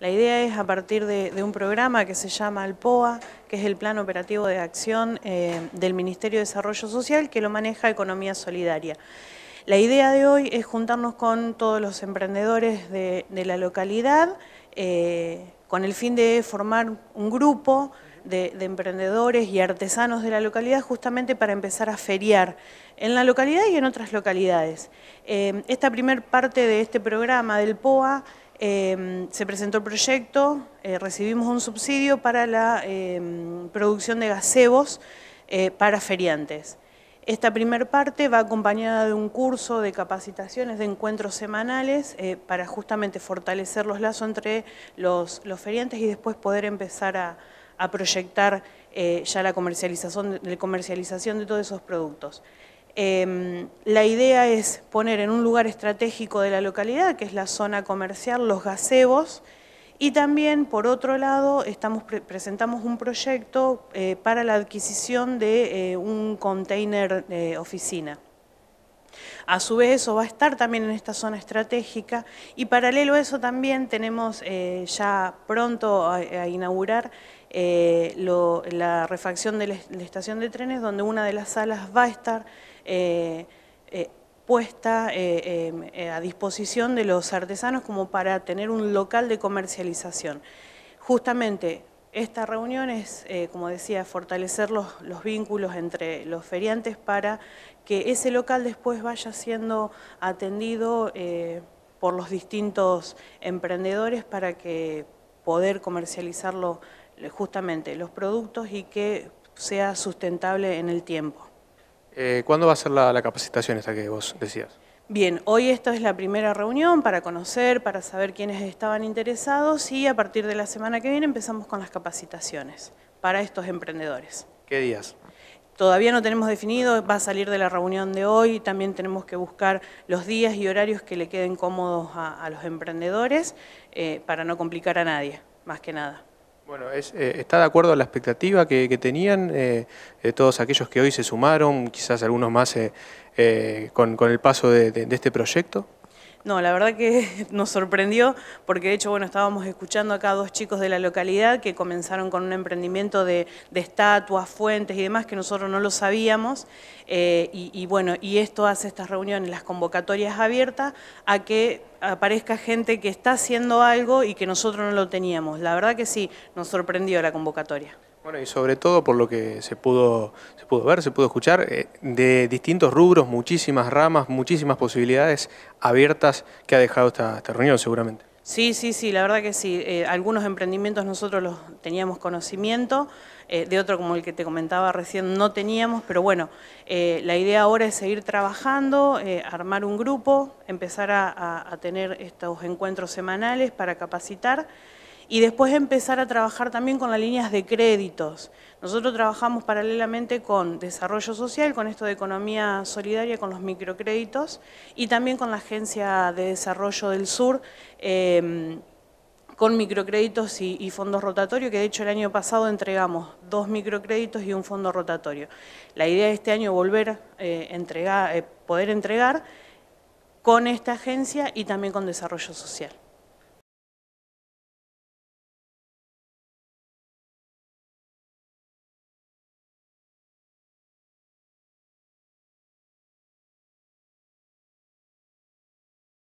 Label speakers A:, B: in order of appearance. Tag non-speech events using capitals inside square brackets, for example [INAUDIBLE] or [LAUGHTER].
A: La idea es a partir de, un programa que se llama el POA, que es el Plan Operativo de Acción eh, del Ministerio de Desarrollo Social, que lo maneja Economía Solidaria. La idea de hoy es juntarnos con todos los emprendedores de, la localidad, eh, con el fin de formar un grupo de, emprendedores y artesanos de la localidad justamente para empezar a feriar en la localidad y en otras localidades. Eh, esta primer parte de este programa del POA Em, se presentó el proyecto, eh, recibimos un subsidio para la em, producción de gazebos eh, para feriantes. Esta primera parte va acompañada de un curso de capacitaciones, de encuentros semanales, eh, para justamente fortalecer los lazos entre los, feriantes y después poder empezar a, proyectar ya la comercialización, la comercialización de todos esos productos. Em, la idea es poner en un lugar estratégico de la localidad, que es la zona comercial, los gazebos, y también, por otro lado, presentamos un proyecto eh, para la adquisición de eh, un container oficina. A su vez eso va a estar también en esta zona estratégica y paralelo a eso también tenemos eh, ya pronto a inaugurar eh, la refacción de la estación de trenes, donde una de las salas va a estar eh, eh, puesta a disposición de los artesanos como para tener un local de comercialización. Justamente esta reunión es, como decía, fortalecer los, vínculos entre los feriantes para que ese local después vaya siendo atendido por los distintos emprendedores para que poder comercializarlo eh, justamente los productos y que sea sustentable en el tiempo.
B: Eh, ¿Cuándo va a ser la, capacitación esta que vos decías?
A: Bien, hoy esta es la primera reunión para conocer, para saber quiénes estaban interesados y a partir de la semana que viene empezamos con las capacitaciones para estos emprendedores. ¿Qué días? Todavía no tenemos definido, va a salir de la reunión de hoy, también tenemos que buscar los días y horarios que le queden cómodos a, los emprendedores eh, para no complicar a nadie, más que nada. Bueno, eh,
B: ¿está de acuerdo a la expectativa que, tenían eh, eh, todos aquellos que hoy se sumaron, quizás algunos más con, el paso de este proyecto?
A: No, la verdad que [LAUGHS] nos sorprendió porque de hecho, bueno, estábamos escuchando acá a dos chicos de la localidad que comenzaron con un emprendimiento de, de estatuas, fuentes y demás que nosotros no lo sabíamos eh, y bueno, y esto hace estas reuniones, las convocatorias abiertas a que aparezca gente que está haciendo algo y que nosotros no lo teníamos. La verdad que sí, nos sorprendió la convocatoria.
B: Bueno, y sobre todo por lo que se pudo, se pudo ver, se pudo escuchar, eh, de distintos rubros, muchísimas ramas, muchísimas posibilidades abiertas que ha dejado esta, reunión seguramente.
A: Sí, sí, sí, la verdad que sí. Eh, algunos emprendimientos nosotros los teníamos conocimiento, eh, de otro como el que te comentaba recién no teníamos, pero bueno, la idea ahora es seguir trabajando, armar un grupo, empezar a, a tener estos encuentros semanales para capacitar y después empezar a trabajar también con las líneas de créditos. Nosotros trabajamos paralelamente con desarrollo social, con esto de economía solidaria, con los microcréditos y también con la Agencia de Desarrollo del Sur, em, con microcréditos y, fondos rotatorios, que de hecho el año pasado entregamos dos microcréditos y un fondo rotatorio. La idea de este año es volver eh, eh, poder entregar con esta agencia y también con desarrollo social.